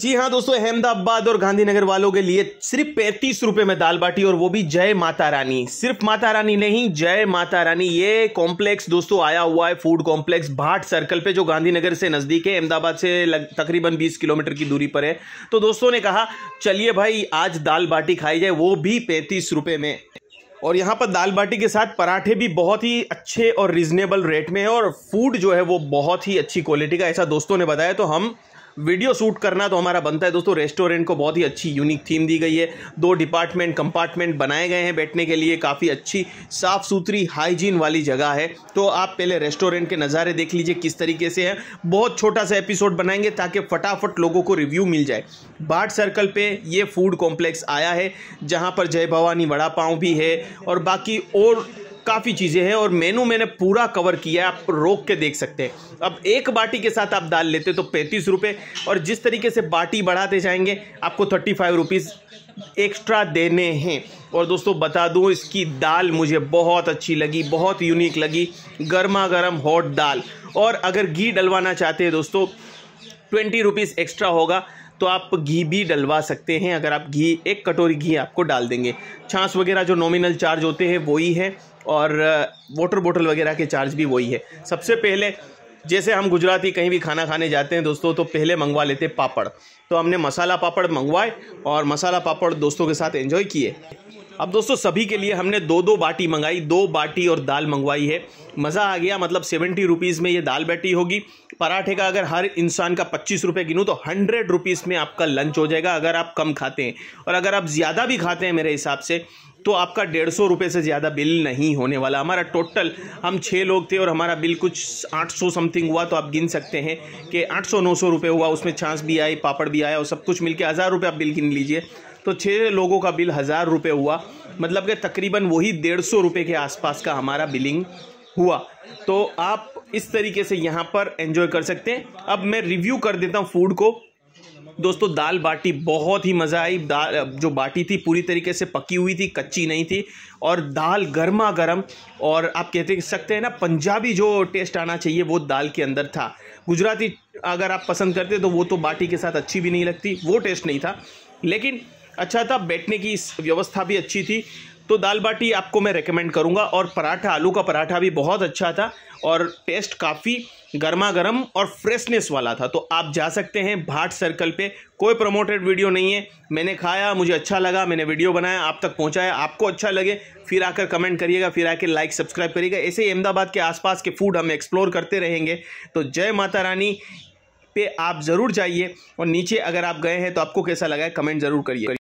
जी हाँ दोस्तों अहमदाबाद और गांधीनगर वालों के लिए सिर्फ पैंतीस रुपए में दाल बाटी और वो भी जय माता रानी सिर्फ माता रानी नहीं जय माता रानी ये कॉम्प्लेक्स दोस्तों आया हुआ है फूड कॉम्प्लेक्स भाट सर्कल पे जो गांधीनगर से नजदीक है अहमदाबाद से तकरीबन 20 किलोमीटर की दूरी पर है तो दोस्तों ने कहा चलिए भाई आज दाल बाटी खाई जाए वो भी पैंतीस रुपये में और यहाँ पर दाल बाटी के साथ पराठे भी बहुत ही अच्छे और रिजनेबल रेट में है और फूड जो है वो बहुत ही अच्छी क्वालिटी का ऐसा दोस्तों ने बताया तो हम वीडियो शूट करना तो हमारा बनता है दोस्तों रेस्टोरेंट को बहुत ही अच्छी यूनिक थीम दी गई है दो डिपार्टमेंट कंपार्टमेंट बनाए गए हैं बैठने के लिए काफ़ी अच्छी साफ़ सुथरी हाइजीन वाली जगह है तो आप पहले रेस्टोरेंट के नज़ारे देख लीजिए किस तरीके से है बहुत छोटा सा एपिसोड बनाएंगे ताकि फटाफट लोगों को रिव्यू मिल जाए बाट सर्कल पर ये फूड कॉम्प्लेक्स आया है जहाँ पर जय भवानी वड़ा पाव भी है और बाकी और काफ़ी चीज़ें हैं और मेनू मैंने पूरा कवर किया है आप रोक के देख सकते हैं अब एक बाटी के साथ आप दाल लेते तो पैंतीस रुपये और जिस तरीके से बाटी बढ़ाते जाएंगे आपको थर्टी फाइव रुपीज़ एक्स्ट्रा देने हैं और दोस्तों बता दूं इसकी दाल मुझे बहुत अच्छी लगी बहुत यूनिक लगी गर्मा गर्म हॉट दाल और अगर घी डलवाना चाहते हैं दोस्तों ट्वेंटी रुपीज़ एक्स्ट्रा होगा तो आप घी भी डलवा सकते हैं अगर आप घी एक कटोरी घी आपको डाल देंगे छाँस वगैरह जो नॉमिनल चार्ज होते हैं वही है और वाटर बोटल वगैरह के चार्ज भी वही है सबसे पहले जैसे हम गुजराती कहीं भी खाना खाने जाते हैं दोस्तों तो पहले मंगवा लेते पापड़ तो हमने मसाला पापड़ मंगवाए और मसाला पापड़ दोस्तों के साथ एंजॉय किए अब दोस्तों सभी के लिए हमने दो दो बाटी मंगाई दो बाटी और दाल मंगवाई है मज़ा आ गया मतलब सेवेंटी रुपीज़ में ये दाल बैठी होगी पराठे का अगर हर इंसान का पच्चीस रुपये गिनूँ तो हंड्रेड रुपीज़ में आपका लंच हो जाएगा अगर आप कम खाते हैं और अगर आप ज़्यादा भी खाते हैं मेरे हिसाब से तो आपका डेढ़ सौ रुपये से ज़्यादा बिल नहीं होने वाला हमारा टोटल हम छः लोग थे और हमारा बिल कुछ आठ सौ समथिंग हुआ तो आप गिन सकते हैं कि आठ सौ नौ सौ रुपये हुआ उसमें छाँस भी आई पापड़ भी आया और सब कुछ मिलके हज़ार रुपये आप बिल गिन लीजिए तो छः लोगों का बिल हज़ार रुपये हुआ मतलब कि तकरीबन वही डेढ़ सौ रुपये के आसपास का हमारा बिलिंग हुआ तो आप इस तरीके से यहाँ पर एंजॉय कर सकते हैं अब मैं रिव्यू कर देता हूँ फूड को दोस्तों दाल बाटी बहुत ही मज़ा आई दाल जो बाटी थी पूरी तरीके से पकी हुई थी कच्ची नहीं थी और दाल गर्मा गर्म और आप कहते सकते हैं ना पंजाबी जो टेस्ट आना चाहिए वो दाल के अंदर था गुजराती अगर आप पसंद करते तो वो तो बाटी के साथ अच्छी भी नहीं लगती वो टेस्ट नहीं था लेकिन अच्छा था बैठने की व्यवस्था भी अच्छी थी तो दाल बाटी आपको मैं रेकमेंड करूँगा और पराठा आलू का पराठा भी बहुत अच्छा था और टेस्ट काफ़ी गर्मा गर्म और फ्रेशनेस वाला था तो आप जा सकते हैं भाट सर्कल पे कोई प्रमोटेड वीडियो नहीं है मैंने खाया मुझे अच्छा लगा मैंने वीडियो बनाया आप तक पहुंचाया आपको अच्छा लगे फिर आकर कमेंट करिएगा फिर आकर लाइक सब्सक्राइब करिएगा ऐसे ही अहमदाबाद के आसपास के फूड हम एक्सप्लोर करते रहेंगे तो जय माता रानी पे आप ज़रूर जाइए और नीचे अगर आप गए हैं तो आपको कैसा लगा है कमेंट ज़रूर करिए